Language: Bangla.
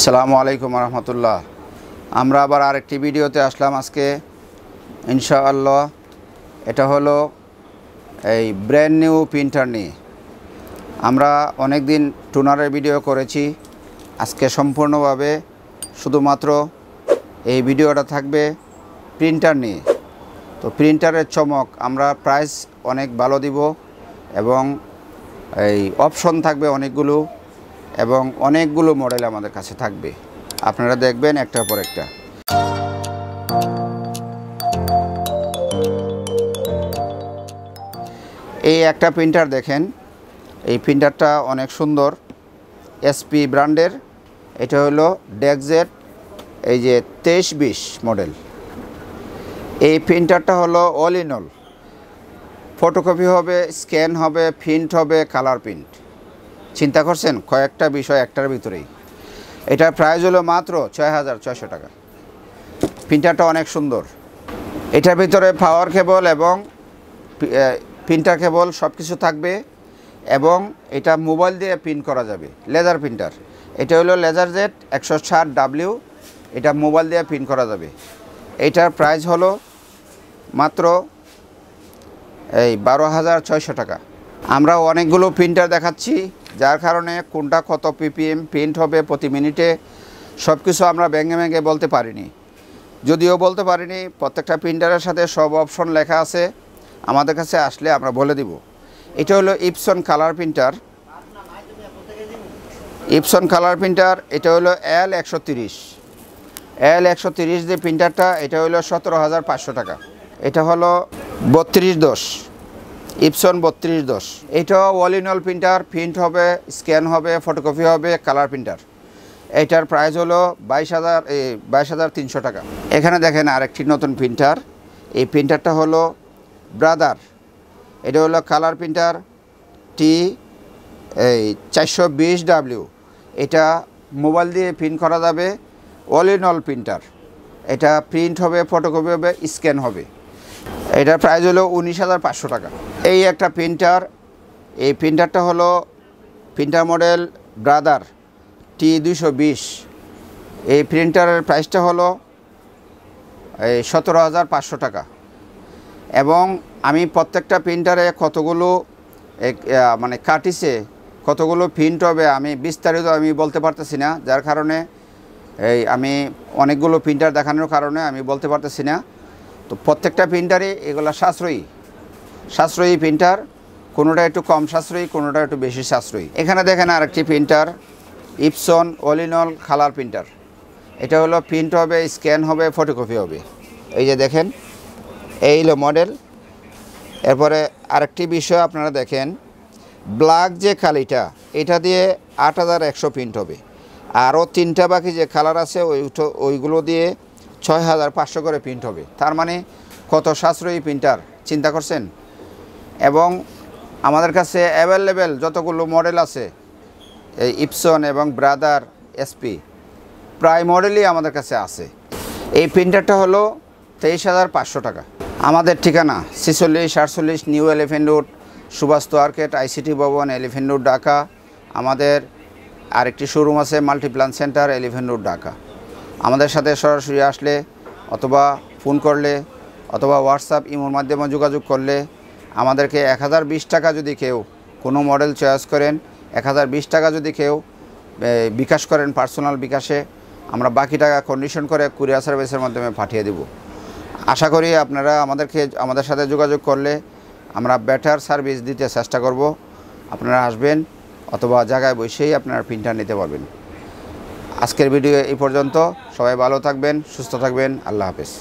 আসসালামু আলাইকুম রহমতুল্লাহ আমরা আবার আরেকটি ভিডিওতে আসলাম আজকে ইনশাআল্লাহ এটা হলো এই ব্র্যান্ড নিউ প্রিন্টার নিয়ে আমরা অনেক দিন টুনারের ভিডিও করেছি আজকে সম্পূর্ণভাবে শুধুমাত্র এই ভিডিওটা থাকবে প্রিন্টার নিয়ে তো প্রিন্টারের চমক আমরা প্রাইস অনেক ভালো দিব এবং এই অপশন থাকবে অনেকগুলো এবং অনেকগুলো মডেল আমাদের কাছে থাকবে আপনারা দেখবেন একটার পর একটা এই একটা প্রিন্টার দেখেন এই প্রিন্টারটা অনেক সুন্দর এসপি ব্র্যান্ডের এটা হলো ডেক্সের এই যে তেইশ বিশ মডেল এই প্রিন্টারটা হলো অল ইন অল ফটোকপি হবে স্ক্যান হবে প্রিন্ট হবে কালার প্রিন্ট চিন্তা করছেন কয়েকটা বিষয় একটার ভিতরেই এটা প্রাইজ হলো মাত্র ছয় হাজার ছয়শো টাকা প্রিন্টারটা অনেক সুন্দর এটার ভিতরে পাওয়ার কেবল এবং প্রিন্টার কেবল সব কিছু থাকবে এবং এটা মোবাইল দিয়ে প্রিন্ট করা যাবে লেজার প্রিন্টার এটা হলো লেজার জেট একশো ষাট ডাব্লিউ এটা মোবাইল দিয়ে প্রিন্ট করা যাবে এটার প্রাইস হলো মাত্র এই বারো হাজার ছয়শো টাকা আমরা অনেকগুলো প্রিন্টার দেখাচ্ছি যার কারণে কোনটা কত পিপিএম প্রিন্ট হবে প্রতি মিনিটে সব কিছু আমরা ব্যাঙ্গে ব্যাঙ্গে বলতে পারিনি যদিও বলতে পারিনি প্রত্যেকটা প্রিন্টারের সাথে সব অপশন লেখা আছে আমাদের কাছে আসলে আমরা বলে দিব এটা হলো Epson colour printer Epson colour printer এটা হলো এল একশো তিরিশ এল একশো তিরিশ যে প্রিন্টারটা এটা হলো সতেরো হাজার পাঁচশো টাকা এটা হলো বত্রিশ দশ ইপসন বত্রিশ দশ এটা all in all printer print হবে স্ক্যান হবে ফটোকপি হবে কালার প্রিন্টার এটার প্রাইস হলো বাইশ হাজার বাইশ হাজার তিনশো টাকা এখানে দেখেন আরেকটি নতুন প্রিন্টার এই প্রিন্টারটা হলো ব্রাদার এটা হলো কালার প্রিন্টার টি এই চারশো বিশ ডাব্লিউ এটা মোবাইল দিয়ে প্রিন্ট করা যাবে অল ইন অল প্রিন্টার এটা প্রিন্ট হবে ফটোকপি হবে স্ক্যান হবে এটার প্রাইস হলো উনিশ হাজার পাঁচশো টাকা এই একটা প্রিন্টার এই প্রিন্টারটা হলো প্রিন্টার মডেল ব্রাদার টি দুশো বিশ এই প্রিন্টারের প্রাইসটা হলো এই সতেরো হাজার পাঁচশো টাকা এবং আমি প্রত্যেকটা প্রিন্টারে কতগুলো মানে কাটিছে কতগুলো প্রিন্ট হবে আমি বিস্তারিত আমি বলতে পারতেছি না যার কারণে এই আমি অনেকগুলো প্রিন্টার দেখানোর কারণে আমি বলতে পারতেছি না তো প্রত্যেকটা প্রিন্টারে এগুলো সাশ্রয়ী সাশ্রয়ী প্রিন্টার কোনোটা একটু কম সাশ্রয়ী কোনোটা একটু বেশি সাশ্রয়ী এখানে দেখেন আরেকটি প্রিন্টার ইপসন অলিনল খালার প্রিন্টার এটা হলো প্রিন্ট হবে স্ক্যান হবে ফটোকপি হবে এই যে দেখেন এই হলো মডেল এরপরে আরেকটি বিষয় আপনারা দেখেন ব্ল্যাক যে কালিটা এটা দিয়ে আট হাজার একশো প্রিন্ট হবে আরও তিনটা বাকি যে কালার আছে ওই ওইগুলো দিয়ে ছয় হাজার পাঁচশো করে প্রিন্ট হবে তার মানে কত সাশ্রয়ী প্রিন্টার চিন্তা করছেন এবং আমাদের কাছে অ্যাভেলেবেল যতগুলো মডেল আছে এই ইপসন এবং ব্রাদার এসপি প্রায় মডেলই আমাদের কাছে আছে এই প্রিন্টারটা হলো তেইশ হাজার পাঁচশো টাকা আমাদের ঠিকানা ছিচল্লিশ আটচল্লিশ New Elephant Road Subhash Arcade ICT Bhaban Elephant Road Dhaka আমাদের আরেকটি শোরুম আছে Multiplan Center Elephant Road Dhaka আমাদের সাথে সরাসরি আসলে অথবা ফোন করলে অথবা হোয়াটসঅ্যাপ ইমোর মাধ্যমে যোগাযোগ করলে আমাদেরকে এক হাজার বিশ টাকা যদি কেউ কোনো মডেল চয়েস করেন এক হাজার বিশ টাকা যদি কেউ বিকাশ করেন পার্সোনাল বিকাশে আমরা বাকি টাকা কন্ডিশন করে কুরিয়ার সার্ভিসের মাধ্যমে পাঠিয়ে দেব আশা করি আপনারা আমাদেরকে আমাদের সাথে যোগাযোগ করলে আমরা বেটার সার্ভিস দিতে চেষ্টা করব আপনারা আসবেন অথবা জায়গায় বসেই আপনারা প্রিন্টার নিতে পারবেন আজকের ভিডিও এই পর্যন্ত সবাই ভালো থাকবেন সুস্থ থাকবেন আল্লাহ হাফেজ